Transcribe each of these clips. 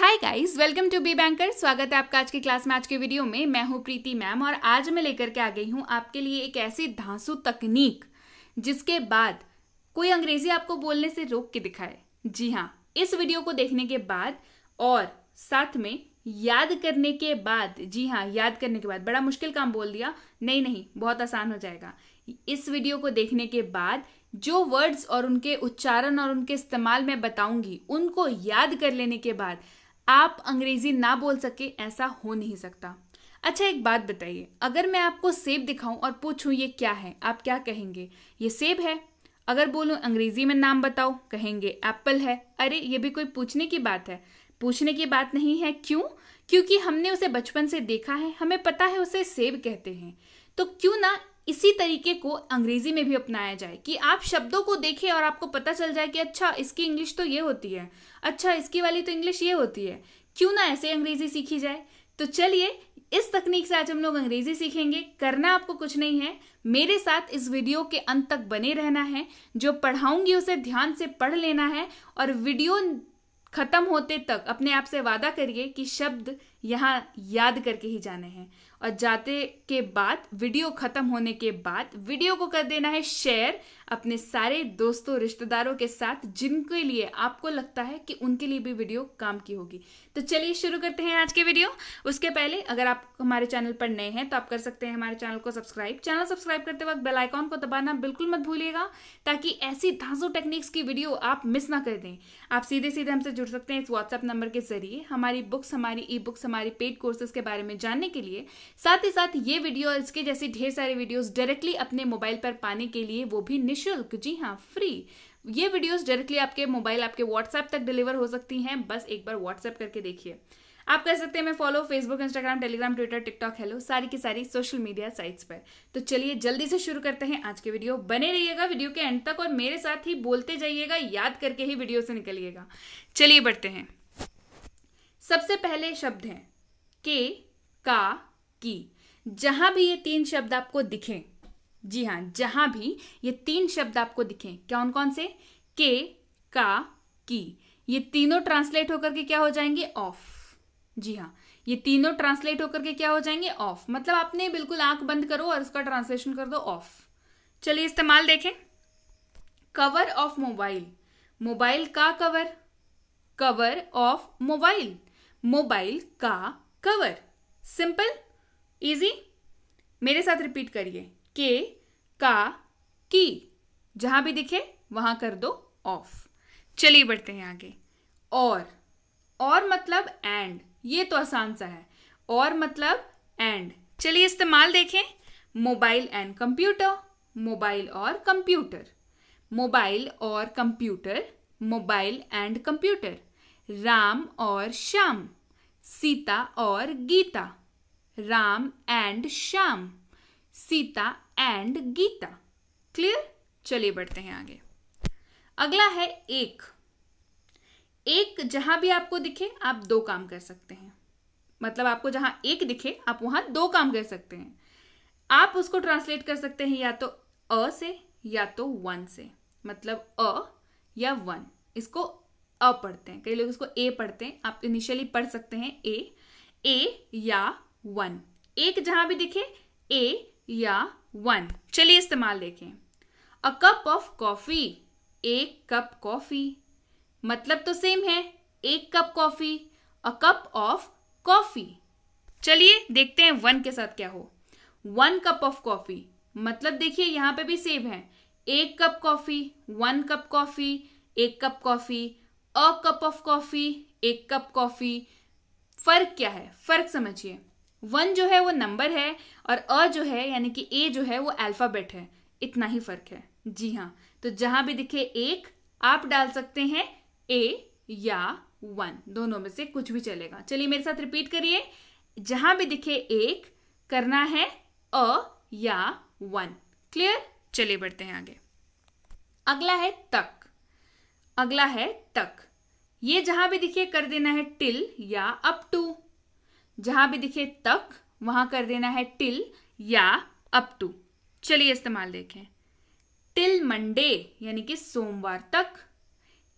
hi guys welcome to B banker स्वागत है आपका आज की क्लास में आज के वीडियो में मैं हूं प्रीति मैम और आज मैं लेकर के आ गई हूं आपके लिए एक ऐसी धांसू तकनीक जिसके बाद कोई अंग्रेजी आपको बोलने से रोक के दिखाए जी हाँ इस वीडियो को देखने के बाद और साथ में याद करने के बाद जी हाँ याद करने के बाद बड़ा मुश्किल काम बोल दिया नहीं नहीं बहुत आसान हो जाएगा इस वीडियो को देखने के बाद जो वर्ड्स और उनके उच्चारण और उनके इस्तेमाल मैं बताऊंगी उनको याद कर लेने के बाद आप अंग्रेजी ना बोल सके ऐसा हो नहीं सकता अच्छा एक बात बताइए अगर मैं आपको सेब दिखाऊं और पूछूं ये क्या है आप क्या कहेंगे ये सेब है अगर बोलूं अंग्रेजी में नाम बताओ कहेंगे एप्पल है अरे ये भी कोई पूछने की बात है पूछने की बात नहीं है क्यों क्योंकि हमने उसे बचपन से देखा है हमें पता है उसे सेब कहते हैं तो क्यों ना इसी तरीके को अंग्रेजी में भी अपनाया जाए कि आप शब्दों को देखें और आपको पता चल जाए कि अच्छा इसकी इंग्लिश तो ये होती है अच्छा इसकी वाली तो इंग्लिश ये होती है क्यों ना ऐसे अंग्रेजी सीखी जाए तो चलिए इस तकनीक से आज हम लोग अंग्रेजी सीखेंगे करना आपको कुछ नहीं है मेरे साथ इस वीडियो के अंत तक बने रहना है जो पढ़ाऊंगी उसे ध्यान से पढ़ लेना है और वीडियो खत्म होते तक अपने आप से वादा करिए कि शब्द यहाँ याद करके ही जाने हैं और जाते के बाद वीडियो ख़त्म होने के बाद वीडियो को कर देना है शेयर अपने सारे दोस्तों रिश्तेदारों के साथ जिनके लिए आपको लगता है कि उनके लिए भी वीडियो काम की होगी तो चलिए शुरू करते हैं आज के वीडियो उसके पहले अगर आप हमारे चैनल पर नए हैं तो आप कर सकते हैं हमारे चैनल को सब्सक्राइब चैनल सब्सक्राइब करते वक्त बेल आइकॉन को दबाना बिल्कुल मत भूलिएगा ताकि ऐसी धांसों टेक्निक्स की वीडियो आप मिस ना कर दें आप सीधे सीधे हमसे जुड़ सकते हैं इस व्हाट्सएप नंबर के जरिए हमारी बुक्स हमारी ई बुक्स हमारी पेड कोर्सेज के बारे में जानने के लिए साथ ही साथ ये वीडियो इसके जैसे ढेर सारे वीडियोज डायरेक्टली अपने मोबाइल पर पाने के लिए वो भी निश्चित निःशुल्क जी हाँ फ्री ये वीडियोस डायरेक्टली आपके मोबाइल आपके व्हाट्सएप तक डिलीवर हो सकती हैं बस एक बार व्हाट्सएप करके देखिए आप कर सकते हैं मैं follow Facebook Instagram Telegram Twitter TikTok hello सारी की सारी सोशल मीडिया साइट्स पर तो चलिए जल्दी से शुरू करते हैं आज के वीडियो बने रहिएगा वीडियो के एंड तक और मेरे साथ ही बोलते जाइएगा याद करके ही वीडियो से निकलिएगा चलिए बढ़ते हैं सबसे पहले शब्द हैं के का की जहां भी ये तीन शब्द आपको दिखें जी हाँ जहां भी ये तीन शब्द आपको दिखें कौन कौन से के का की ये तीनों ट्रांसलेट होकर के क्या हो जाएंगे ऑफ जी हाँ ये तीनों ट्रांसलेट होकर के क्या हो जाएंगे ऑफ मतलब आपने बिल्कुल आंख बंद करो और उसका ट्रांसलेशन कर दो ऑफ चलिए इस्तेमाल देखें कवर ऑफ मोबाइल मोबाइल का cover cover of mobile mobile का कवर सिंपल इजी मेरे साथ रिपीट करिए के का की जहां भी दिखे वहां कर दो ऑफ चलिए बढ़ते हैं आगे और और मतलब एंड ये तो आसान सा है और मतलब एंड चलिए इस्तेमाल देखें मोबाइल एंड कंप्यूटर मोबाइल और कंप्यूटर मोबाइल और computer mobile and computer Ram और श्याम सीता और Gita Ram and Shyam Sita and Gita clear चलिए बढ़ते हैं आगे अगला है एक एक जहां भी आपको दिखे आप दो काम कर सकते हैं मतलब आपको जहां एक दिखे आप वहां दो काम कर सकते हैं आप उसको ट्रांसलेट कर सकते हैं या तो अ से या तो वन से मतलब अ या वन इसको अ पढ़ते हैं कई लोग इसको ए पढ़ते हैं आप इनिशियली पढ़ सकते हैं ए ए या वन एक जहां भी दिखे ए या वन चलिए इस्तेमाल देखें अ कप ऑफ कॉफ़ी एक कप कॉफ़ी मतलब तो सेम है एक cup coffee a cup of coffee चलिए देखते हैं वन के साथ क्या हो वन कप ऑफ कॉफ़ी मतलब देखिए यहां पे भी सेम है एक cup coffee one cup coffee एक cup coffee a cup of coffee एक कप कॉफ़ी फर्क क्या है फर्क समझिए वन जो है वो नंबर है और अ जो है यानी कि ए जो है वो अल्फ़ाबेट है इतना ही फ़र्क है जी हाँ तो जहां भी दिखे एक आप डाल सकते हैं ए या वन दोनों में से कुछ भी चलेगा चलिए मेरे साथ रिपीट करिए जहां भी दिखे एक करना है अ या वन क्लियर चलिए बढ़ते हैं आगे अगला है तक अगला है तक ये जहां भी दिखे कर देना है टिल या अप टू जहां भी दिखे तक वहां कर देना है टिल या अप टू चलिए इस्तेमाल देखें टिल मंडे यानी कि सोमवार तक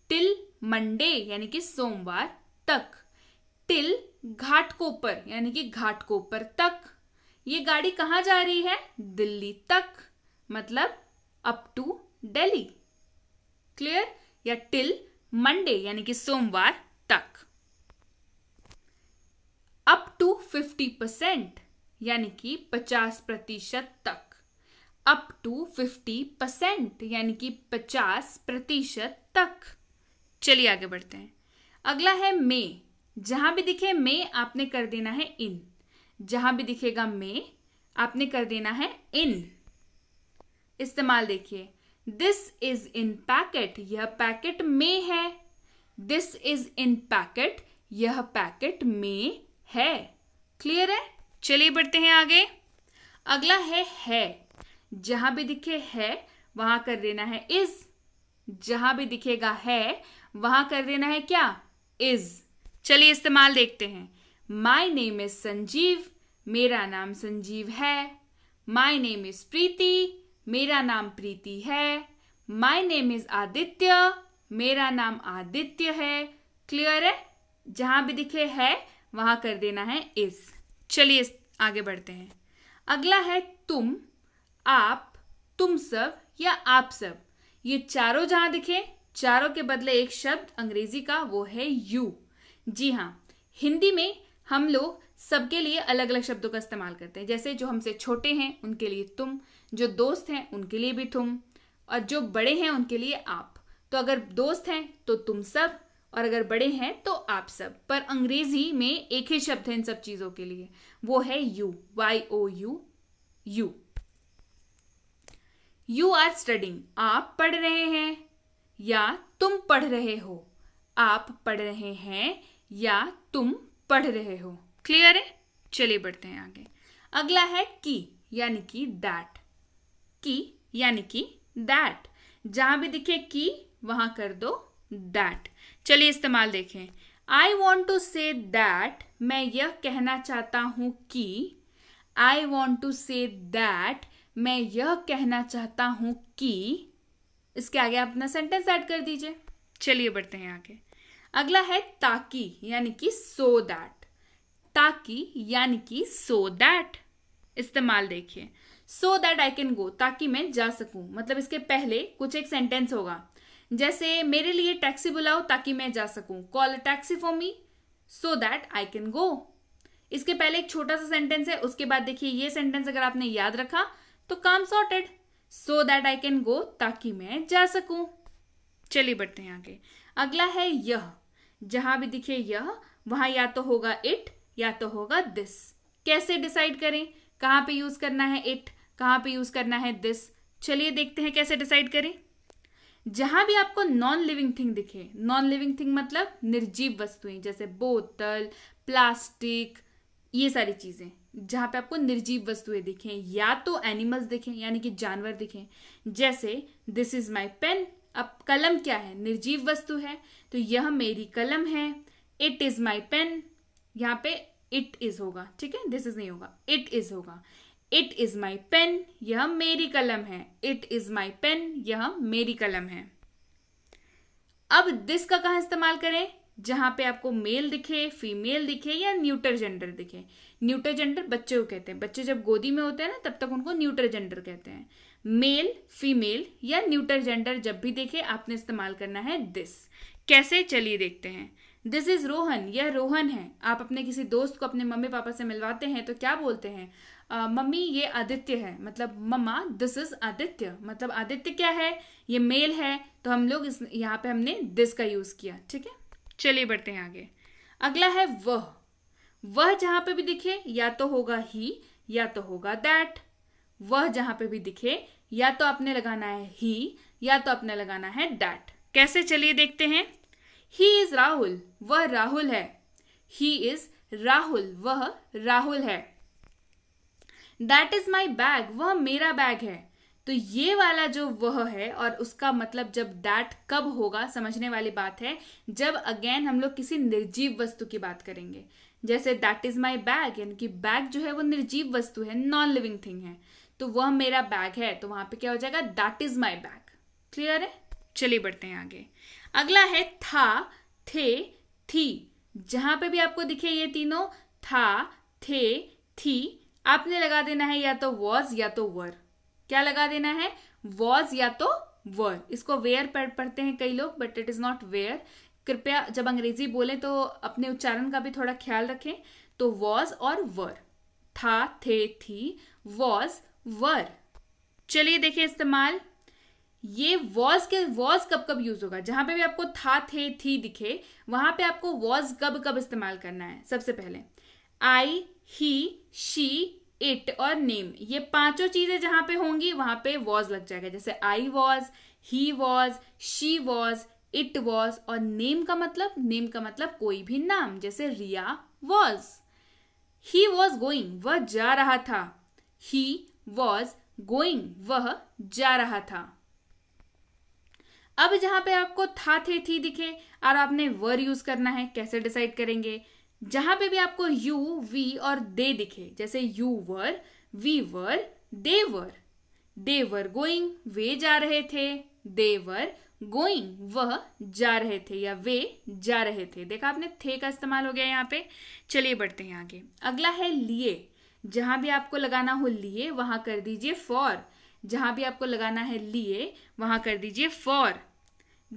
टिल मंडे यानी कि सोमवार तक टिल घाटकोपर यानी कि घाटकोपर तक ये गाड़ी कहां जा रही है दिल्ली तक मतलब अप टू दिल्ली क्लियर या टिल मंडे यानी कि सोमवार तक अप टू फिफ्टी परसेंट यानी कि पचास प्रतिशत तक अप टू फिफ्टी परसेंट यानी कि पचास प्रतिशत तक चलिए आगे बढ़ते हैं अगला है मे जहां भी दिखे मे आपने कर देना है इन जहां भी दिखेगा मे आपने कर देना है इन इस्तेमाल देखिए दिस इज इन पैकेट यह पैकेट में है दिस इज इन पैकेट यह पैकेट में है क्लियर है चलिए बढ़ते हैं आगे अगला है है जहां भी दिखे है वहां कर देना है इज जहां भी दिखेगा है वहां कर देना है क्या इज चलिए इस्तेमाल देखते हैं माई नेम इज संजीव मेरा नाम संजीव है माई नेम इज प्रीति मेरा नाम प्रीति है माई नेम इज आदित्य मेरा नाम आदित्य है क्लियर है जहां भी दिखे है वहाँ कर देना है इस चलिए आगे बढ़ते हैं अगला है तुम आप तुम सब या आप सब ये चारों जहाँ दिखे चारों के बदले एक शब्द अंग्रेजी का वो है यू जी हाँ हिंदी में हम लोग सबके लिए अलग अलग शब्दों का इस्तेमाल करते हैं जैसे जो हमसे छोटे हैं उनके लिए तुम जो दोस्त हैं उनके लिए भी तुम और जो बड़े हैं उनके लिए आप तो अगर दोस्त हैं तो तुम सब और अगर बड़े हैं तो आप सब पर अंग्रेजी में एक ही शब्द है इन सब चीज़ों के लिए वो है you Y O U you you are studying आप पढ़ रहे हैं या तुम पढ़ रहे हो आप पढ़ रहे हैं या तुम पढ़ रहे हो क्लियर है चलिए बढ़ते हैं आगे अगला है की यानी कि दैट की यानी कि दैट जहां भी दिखे की वहां कर दो दैट चलिए इस्तेमाल देखें I want to say that मैं यह कहना चाहता हूं कि I want to say that मैं यह कहना चाहता हूं कि इसके आगे आप अपना सेंटेंस ऐड कर दीजिए चलिए बढ़ते हैं आगे अगला है ताकि यानी कि सो दैट ताकि यानी कि सो दैट इस्तेमाल देखिए सो दैट आई कैन गो ताकि मैं जा सकूं मतलब इसके पहले कुछ एक सेंटेंस होगा जैसे मेरे लिए टैक्सी बुलाओ ताकि मैं जा सकूं call taxi for me so that I can go इसके पहले एक छोटा सा सेंटेंस है उसके बाद देखिए ये सेंटेंस अगर आपने याद रखा तो काम sorted so that I can go ताकि मैं जा सकूं चलिए बढ़ते हैं आगे अगला है यह जहां भी दिखे यह वहां या तो होगा इट या तो होगा दिस कैसे डिसाइड करें कहां पे यूज करना है इट कहां पे यूज करना है दिस चलिए देखते हैं कैसे डिसाइड करें जहां भी आपको नॉन लिविंग थिंग दिखे नॉन लिविंग थिंग मतलब निर्जीव वस्तुएं जैसे बोतल प्लास्टिक ये सारी चीजें जहां पे आपको निर्जीव वस्तुएं दिखें या तो एनिमल्स दिखें यानी कि जानवर दिखें जैसे दिस इज माई पेन अब कलम क्या है निर्जीव वस्तु है तो यह मेरी कलम है इट इज माई पेन यहाँ पे इट इज होगा ठीक है दिस इज नहीं होगा इट इज होगा इट इज माई पेन यह मेरी कलम है इट इज माई पेन यह मेरी कलम है अब दिस का कहा इस्तेमाल करें जहां पे आपको मेल दिखे फीमेल दिखे या न्यूटर जेंडर दिखे न्यूटर जेंडर बच्चे को कहते हैं बच्चे जब गोदी में होते हैं ना तब तक उनको न्यूटर जेंडर कहते हैं मेल फीमेल या न्यूटर जेंडर जब भी देखे आपने इस्तेमाल करना है दिस कैसे चलिए देखते हैं दिस इज रोहन यह रोहन है आप अपने किसी दोस्त को अपने मम्मी पापा से मिलवाते हैं तो क्या बोलते हैं मम्मी ये आदित्य है मतलब मम्मा दिस इज आदित्य मतलब आदित्य क्या है ये मेल है तो हम लोग इस यहाँ पे हमने दिस का यूज़ किया ठीक है चलिए बढ़ते हैं आगे अगला है वह वह जहां पे भी दिखे या तो होगा ही या तो होगा दैट वह जहां पे भी दिखे या तो आपने लगाना है ही या तो आपने लगाना है दैट कैसे चलिए देखते हैं ही इज राहुल वह राहुल है ही इज राहुल वह राहुल है दैट इज माई बैग वह मेरा बैग है तो ये वाला जो वह है और उसका मतलब जब दैट कब होगा समझने वाली बात है जब अगेन हम लोग किसी निर्जीव वस्तु की बात करेंगे जैसे दैट इज माई बैग यानी कि बैग जो है वो निर्जीव वस्तु है नॉन लिविंग थिंग है तो वह मेरा बैग है तो वहां पे क्या हो जाएगा that is my bag clear है चलिए बढ़ते हैं आगे अगला है था थे थी जहां पे भी आपको दिखे ये तीनों था थे थी आपने लगा देना है या तो वॉज या तो वर क्या लगा देना है वॉज या तो वर इसको वेयर पढ़ पढ़ते हैं कई लोग but it is not where कृपया जब अंग्रेजी बोले तो अपने उच्चारण का भी थोड़ा ख्याल रखें तो वॉज और वर था थे थी वॉज वर चलिए देखिए इस्तेमाल ये वॉज के वॉज कब कब यूज होगा जहां पे भी आपको था थे थी दिखे वहां पे आपको वॉज कब कब इस्तेमाल करना है सबसे पहले आई ही शी इट और नेम ये पांचों चीजें जहां पे होंगी वहां पे वॉज लग जाएगा जैसे I was he was she was it was और नेम का मतलब नेम का मतलब कोई भी नाम जैसे Riya was he was going वह जा रहा था ही वॉज गोइंग वह जा रहा था अब जहां पे आपको था थे थी दिखे और आपने वर यूज करना है कैसे डिसाइड करेंगे जहां पे भी आपको यू वी और दे दिखे जैसे you were we were they were they were going वे जा रहे थे दे वर गोइंग वह जा रहे थे या वे जा रहे थे देखा आपने थे का इस्तेमाल हो गया यहाँ पे चलिए बढ़ते हैं आगे अगला है लिए जहां भी आपको लगाना हो लिए वहां कर दीजिए फॉर जहां भी आपको लगाना है लिए वहां कर दीजिए for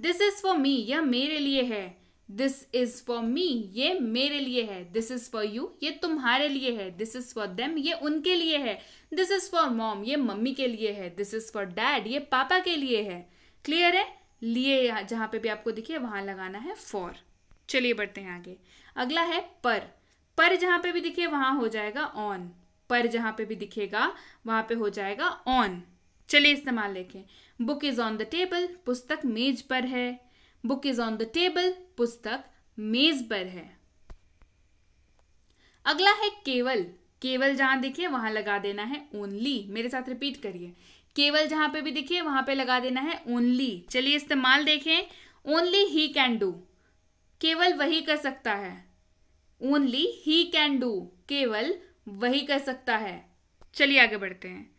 this is for me यह मेरे लिए है दिस इज फॉर मी ये मेरे लिए है दिस इज फॉर यू ये तुम्हारे लिए है दिस इज फॉर देम ये उनके लिए है दिस इज फॉर मॉम ये मम्मी के लिए है दिस इज फॉर डैड ये पापा के लिए है क्लियर है लिए जहां पे भी आपको दिखे वहां लगाना है फॉर चलिए बढ़ते हैं आगे अगला है पर पर जहां पे भी दिखे वहां हो जाएगा ऑन पर जहां पे भी दिखेगा वहां पे हो जाएगा ऑन चलिए इस्तेमाल देखें book is on the table पुस्तक मेज पर है book is on the table पुस्तक मेज पर है अगला है केवल केवल जहां देखिए वहां लगा देना है ओनली मेरे साथ रिपीट करिए केवल जहां पे भी देखिए वहां पे लगा देना है ओनली चलिए इस्तेमाल देखें ओनली ही कैन डू केवल वही कर सकता है ओनली ही कैन डू केवल वही कर सकता है चलिए आगे बढ़ते हैं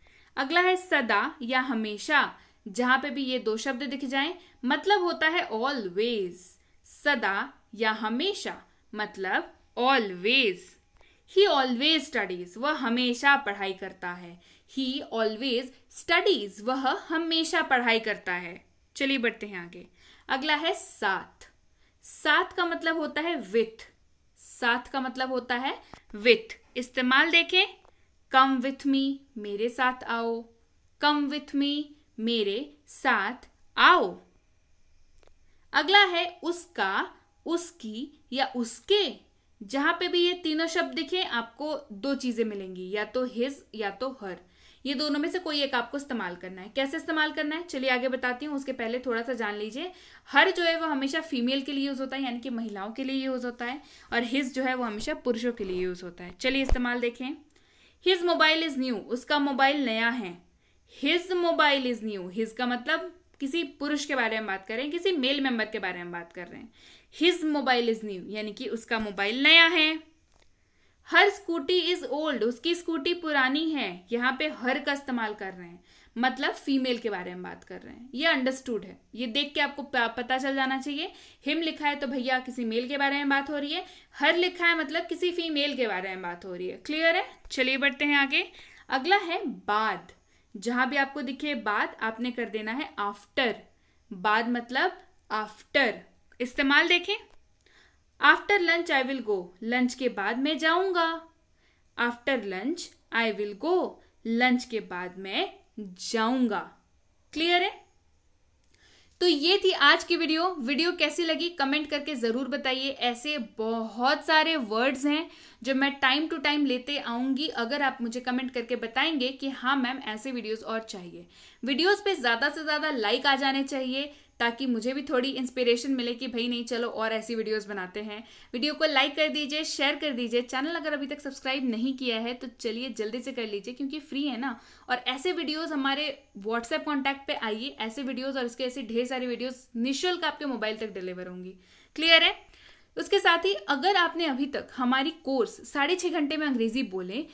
अगला है सदा या हमेशा जहां पे भी ये दो शब्द दिख जाएं मतलब होता है ऑलवेज सदा या हमेशा मतलब ऑलवेज ही ऑलवेज स्टडीज वह हमेशा पढ़ाई करता है ही ऑलवेज स्टडीज वह हमेशा पढ़ाई करता है चलिए बढ़ते हैं आगे अगला है साथ साथ का मतलब होता है विथ साथ का मतलब होता है विथ इस्तेमाल देखें कम विथ मी मेरे साथ आओ कम विथ मी मेरे साथ आओ अगला है उसका उसकी या उसके जहां पे भी ये तीनों शब्द दिखे आपको दो चीजें मिलेंगी या तो हिज या तो हर ये दोनों में से कोई एक आपको इस्तेमाल करना है कैसे इस्तेमाल करना है चलिए आगे बताती हूँ उसके पहले थोड़ा सा जान लीजिए हर जो है वो हमेशा फीमेल के लिए यूज़ होता है यानी कि महिलाओं के लिए यूज़ होता है और हिज जो है वो हमेशा पुरुषों के लिए यूज़ होता है चलिए इस्तेमाल देखें हिज मोबाइल इज़ न्यू उसका मोबाइल नया है his mobile is new his का मतलब किसी पुरुष के बारे में बात कर रहे हैं किसी मेल मेंबर के बारे में बात कर रहे हैं हिज मोबाइल इज न्यू यानी कि उसका मोबाइल नया है हर स्कूटी इज ओल्ड उसकी स्कूटी पुरानी है यहाँ पे हर का इस्तेमाल कर रहे हैं मतलब फीमेल के बारे में बात कर रहे हैं ये अंडरस्टूड है ये देख के आपको पता चल जाना चाहिए हिम लिखा है तो भैया किसी मेल के बारे में बात हो रही है हर लिखा है मतलब किसी फीमेल के बारे में बात हो रही है क्लियर है चलिए बढ़ते हैं आगे अगला है बाद जहां भी आपको दिखे बाद आपने कर देना है आफ्टर बाद मतलब आफ्टर इस्तेमाल देखें after lunch I will go lunch के बाद मैं जाऊंगा after lunch I will go lunch के बाद मैं जाऊंगा क्लियर है तो ये थी आज की वीडियो वीडियो कैसी लगी कमेंट करके ज़रूर बताइए ऐसे बहुत सारे वर्ड्स हैं जो मैं टाइम टू टाइम लेते आऊंगी अगर आप मुझे कमेंट करके बताएंगे कि हाँ मैम ऐसे वीडियोज़ और चाहिए वीडियोज़ पे ज़्यादा से ज़्यादा लाइक आ जाने चाहिए ताकि मुझे भी थोड़ी इंस्पिरेशन मिले कि भाई नहीं चलो और ऐसी वीडियोस बनाते हैं वीडियो को लाइक कर दीजिए शेयर कर दीजिए चैनल अगर अभी तक सब्सक्राइब नहीं किया है तो चलिए जल्दी से कर लीजिए क्योंकि फ्री है ना और ऐसे वीडियोस हमारे व्हाट्सएप कॉन्टैक्ट पे आइए ऐसे वीडियोस और इसके ऐसे ढेर सारी वीडियोज निःशुल्क आपके मोबाइल तक डिलीवर होंगी क्लियर है उसके साथ ही अगर आपने अभी तक हमारी कोर्स साढ़े छः घंटे में अंग्रेजी बोले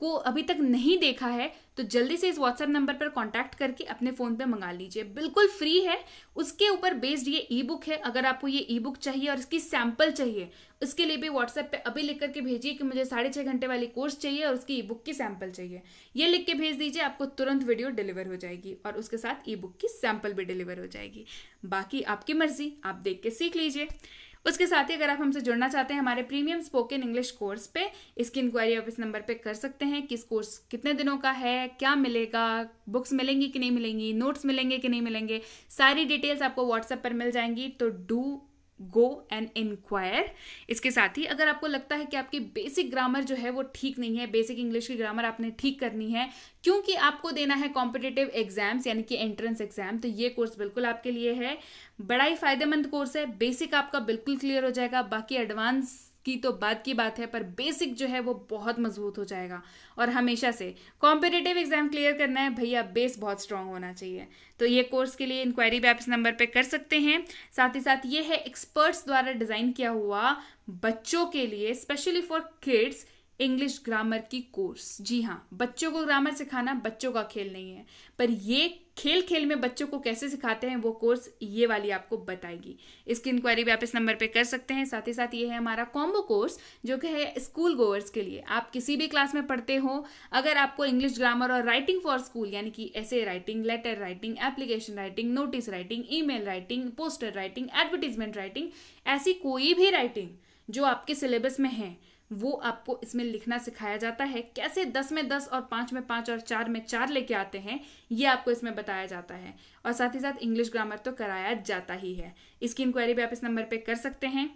को अभी तक नहीं देखा है तो जल्दी से इस व्हाट्सएप नंबर पर कांटेक्ट करके अपने फ़ोन पे मंगा लीजिए बिल्कुल फ्री है उसके ऊपर बेस्ड ये ई बुक है अगर आपको ये ई बुक चाहिए और इसकी सैम्पल चाहिए उसके लिए भी व्हाट्सएप पे अभी लिख करके भेजिए कि मुझे साढ़े छः घंटे वाली कोर्स चाहिए और उसकी ई बुक की सैम्पल चाहिए ये लिख के भेज दीजिए आपको तुरंत वीडियो डिलीवर हो जाएगी और उसके साथ ई बुक की सैम्पल भी डिलीवर हो जाएगी बाकी आपकी मर्जी आप देख के सीख लीजिए उसके साथ ही अगर आप हमसे जुड़ना चाहते हैं हमारे प्रीमियम स्पोकन इंग्लिश कोर्स पे इसकी इंक्वायरी आप इस नंबर पे कर सकते हैं किस कोर्स कितने दिनों का है क्या मिलेगा बुक्स मिलेंगी कि नहीं मिलेंगी नोट्स मिलेंगे कि नहीं मिलेंगे सारी डिटेल्स आपको व्हाट्सएप पर मिल जाएंगी तो डू गो एंड इंक्वायर इसके साथ ही अगर आपको लगता है कि आपकी बेसिक ग्रामर जो है वो ठीक नहीं है बेसिक इंग्लिश की ग्रामर आपने ठीक करनी है क्योंकि आपको देना है कॉम्पिटेटिव एग्जाम्स यानी कि एंट्रेंस एग्जाम तो ये कोर्स बिल्कुल आपके लिए है बड़ा ही फायदेमंद कोर्स है बेसिक आपका बिल्कुल क्लियर हो जाएगा बाकी एडवांस की तो बाद की बात है पर बेसिक जो है वो बहुत मजबूत हो जाएगा और हमेशा से कॉम्पिटेटिव एग्जाम क्लियर करना है भैया बेस बहुत स्ट्रांग होना चाहिए तो ये कोर्स के लिए इंक्वायरी भी आप इस नंबर पे कर सकते हैं साथ ही साथ ये है एक्सपर्ट्स द्वारा डिज़ाइन किया हुआ बच्चों के लिए specially for kids English grammar की कोर्स जी हाँ बच्चों को ग्रामर सिखाना बच्चों का खेल नहीं है पर ये खेल खेल में बच्चों को कैसे सिखाते हैं वो कोर्स ये वाली आपको बताएगी इसकी इंक्वायरी भी आप इस नंबर पे कर सकते हैं साथ ही साथ ये है हमारा कॉम्बो कोर्स जो कि है स्कूल गोवर्स के लिए आप किसी भी क्लास में पढ़ते हो अगर आपको इंग्लिश ग्रामर और राइटिंग फॉर स्कूल यानी कि ऐसे writing letter writing application writing notice writing e writing poster writing advertisement writing ऐसी कोई भी राइटिंग जो आपके सिलेबस में है वो आपको इसमें लिखना सिखाया जाता है कैसे दस में दस और पाँच में पाँच और चार में चार लेके आते हैं ये आपको इसमें बताया जाता है और साथ ही साथ इंग्लिश ग्रामर तो कराया जाता ही है इसकी इंक्वायरी भी आप इस नंबर पर कर सकते हैं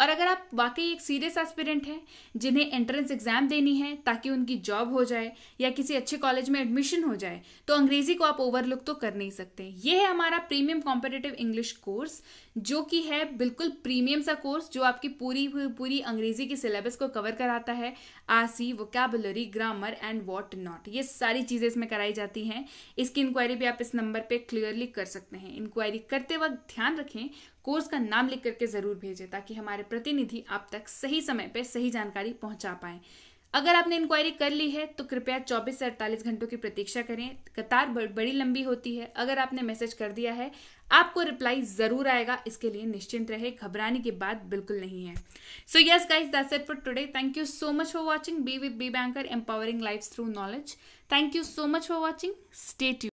और अगर आप वाकई एक सीरियस एस्पिरेंट हैं जिन्हें एंट्रेंस एग्जाम देनी है ताकि उनकी जॉब हो जाए या किसी अच्छे कॉलेज में एडमिशन हो जाए तो अंग्रेजी को आप ओवरलुक तो कर नहीं सकते ये है हमारा प्रीमियम कॉम्पिटेटिव इंग्लिश कोर्स जो कि है बिल्कुल प्रीमियम सा कोर्स जो आपकी पूरी पूरी अंग्रेजी के सिलेबस को कवर कराता है RC vocabulary grammar and what not ये सारी चीज़ें इसमें कराई जाती हैं इसकी इंक्वायरी भी आप इस नंबर पे क्लियरली कर सकते हैं इंक्वायरी करते वक्त ध्यान रखें कोर्स का नाम लिख करके ज़रूर भेजें ताकि हमारे प्रतिनिधि आप तक सही समय पर सही जानकारी पहुँचा पाएँ अगर आपने इंक्वायरी कर ली है तो कृपया 24 से 48 घंटों की प्रतीक्षा करें कतार बड़ी लंबी होती है अगर आपने मैसेज कर दिया है आपको रिप्लाई जरूर आएगा इसके लिए निश्चिंत रहे घबराने की बात बिल्कुल नहीं है so yes guys that's it for today thank you so much for watching be with B banker empowering life through knowledge thank you so much for watching state